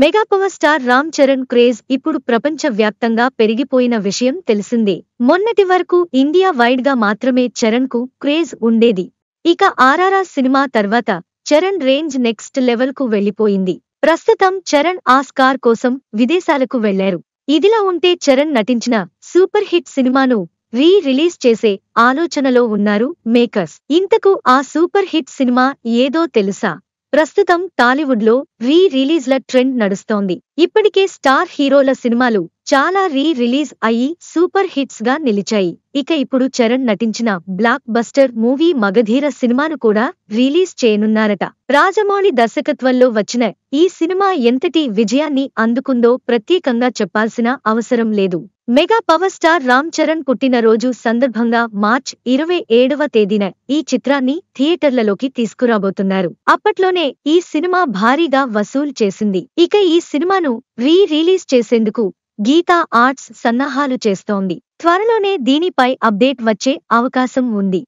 mega power star Ram Charan craze ఇప్పుడు ప్రపంచవ్యాప్తంగా పెరిగిపోయిన విషయం తెలిసిందే మొన్నటి వరకు ఇండియా వైడ్ గా మాత్రమే చరణ్ కు క్రేజ్ ఉండేది ఇక ఆర్ఆర్ఆర్ సినిమా తర్వాత చరణ్ రేంజ్ నెక్స్ట్ లెవెల్ కు వెళ్లిపోయింది ప్రస్తుతం చరణ్ ఆస్కార్ కోసం విదేశాలకు వెళ్లారు ఇదిలా ఉంటే చరణ్ నటించిన సూపర్ హిట్ సినిమాను రీ రిలీజ్ చేసే ఆలోచనలో ఉన్నారు మేకర్స్ ఇంతకు ఆ సూపర్ హిట్ సినిమా ఏదో తెలుసా ప్రస్తుతం టాలీవుడ్లో రీ రిలీజ్ల ట్రెండ్ నడుస్తోంది ఇప్పటికే స్టార్ హీరోల సినిమాలు చాలా రీ రిలీజ్ అయ్యి సూపర్ హిట్స్ గా నిలిచాయి ఇక ఇప్పుడు చరణ్ నటించిన బ్లాక్ బస్టర్ మూవీ మగధీర సినిమాను కూడా రిలీజ్ చేయనున్నారట రాజమౌళి దర్శకత్వంలో వచ్చిన ఈ సినిమా ఎంతటి విజయాన్ని అందుకుందో ప్రత్యేకంగా చెప్పాల్సిన అవసరం లేదు mega power star Ram Charan పుట్టినరోజు సందర్భంగా మార్చ్ ఇరవై ఏడవ తేదీన ఈ చిత్రాన్ని థియేటర్లలోకి తీసుకురాబోతున్నారు అప్పట్లోనే ఈ సినిమా భారీగా వసూలు చేసింది ఇక ఈ సినిమా సినిమాను రీ రిలీజ్ చేసేందుకు గీతా ఆర్ట్స్ సన్నాహాలు చేస్తోంది త్వరలోనే దీనిపై అప్డేట్ వచ్చే అవకాశం ఉంది